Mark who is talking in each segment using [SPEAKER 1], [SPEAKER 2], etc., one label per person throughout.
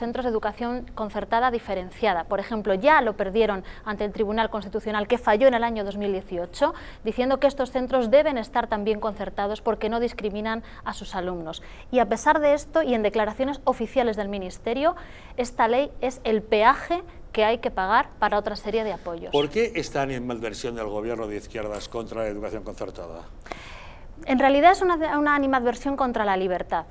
[SPEAKER 1] centros de educación concertada diferenciada. Por ejemplo, ya lo perdieron ante el Tribunal Constitucional que falló en el año 2018, diciendo que estos centros deben estar también concertados porque no discriminan a sus alumnos. Y a pesar de esto, y en declaraciones oficiales del Ministerio, esta ley es el peaje que hay que pagar para otra serie de apoyos. ¿Por
[SPEAKER 2] qué esta animadversión del Gobierno de izquierdas contra la educación concertada?
[SPEAKER 1] En realidad es una animadversión contra la libertad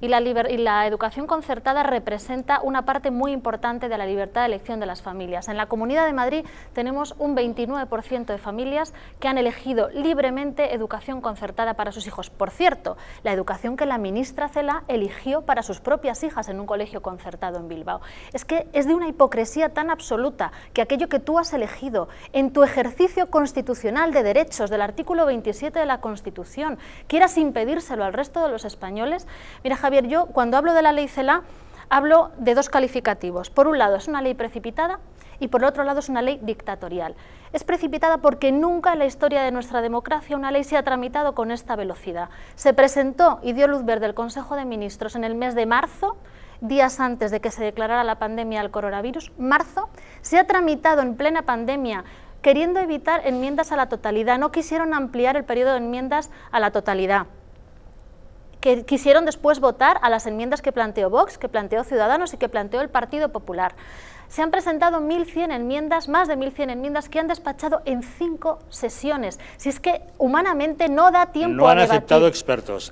[SPEAKER 1] y la, educación concertada representa una parte muy importante de la libertad de elección de las familias. En la Comunidad de Madrid tenemos un 29% de familias que han elegido libremente educación concertada para sus hijos. Por cierto, la educación que la ministra Cela eligió para sus propias hijas en un colegio concertado en Bilbao. Es que es de una hipocresía tan absoluta que aquello que tú has elegido en tu ejercicio constitucional de derechos del artículo 27 de la Constitución quieras impedírselo al resto de los españoles. Javier, yo cuando hablo de la ley CELA hablo de dos calificativos. Por un lado es una ley precipitada y por el otro lado es una ley dictatorial. Es precipitada porque nunca en la historia de nuestra democracia una ley se ha tramitado con esta velocidad. Se presentó y dio luz verde el Consejo de Ministros en el mes de marzo, días antes de que se declarara la pandemia del coronavirus, marzo, se ha tramitado en plena pandemia queriendo evitar enmiendas a la totalidad, no quisieron ampliar el periodo de enmiendas a la totalidad que quisieron después votar a las enmiendas que planteó Vox, que planteó Ciudadanos y que planteó el Partido Popular. Se han presentado 1.100 enmiendas, más de 1.100 enmiendas que han despachado en cinco sesiones. Si es que humanamente no da tiempo a debatir. No han aceptado
[SPEAKER 2] expertos,